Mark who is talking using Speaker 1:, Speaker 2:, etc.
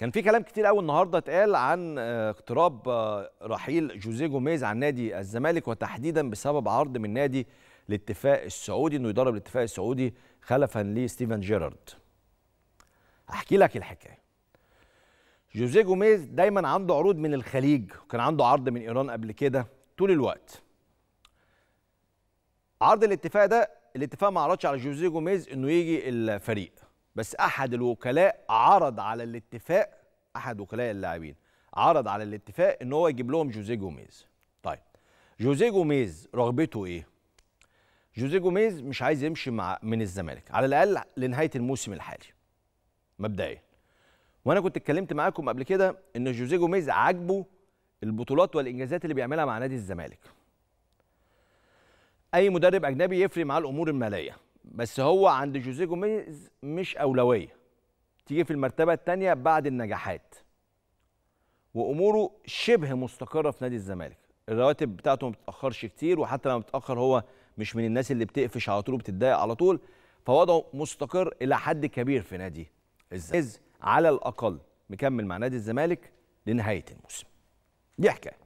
Speaker 1: كان في كلام كتير قوي النهارده اتقال عن آه، اقتراب آه، رحيل جوزيه جوميز عن نادي الزمالك وتحديدا بسبب عرض من نادي الاتفاق السعودي انه يدرب الاتفاق السعودي خلفا لستيفن جيرارد. احكي لك الحكايه. جوزيه جوميز دايما عنده عروض من الخليج وكان عنده عرض من ايران قبل كده طول الوقت. عرض الاتفاق ده الاتفاق ما عرضش على جوزيه جوميز انه يجي الفريق بس احد الوكلاء عرض على الاتفاق احد وكلاء اللاعبين عرض على الاتفاق ان هو يجيب لهم جوزيه جوميز طيب جوزيه جوميز رغبته ايه جوزيه جوميز مش عايز يمشي مع من الزمالك على الاقل لنهايه الموسم الحالي مبدئيا وانا كنت اتكلمت معاكم قبل كده ان جوزيه جوميز عاجبه البطولات والانجازات اللي بيعملها مع نادي الزمالك اي مدرب اجنبي يفرق معاه الامور الماليه بس هو عند جوزيه جوميز مش اولويه تيجي في المرتبه الثانيه بعد النجاحات واموره شبه مستقره في نادي الزمالك الرواتب بتاعته ما بتاخرش كتير وحتى لما بتاخر هو مش من الناس اللي بتقفش على طول وبتتضايق على طول فوضعه مستقر الى حد كبير في نادي الزمالك على الاقل مكمل مع نادي الزمالك لنهايه الموسم دي حكايه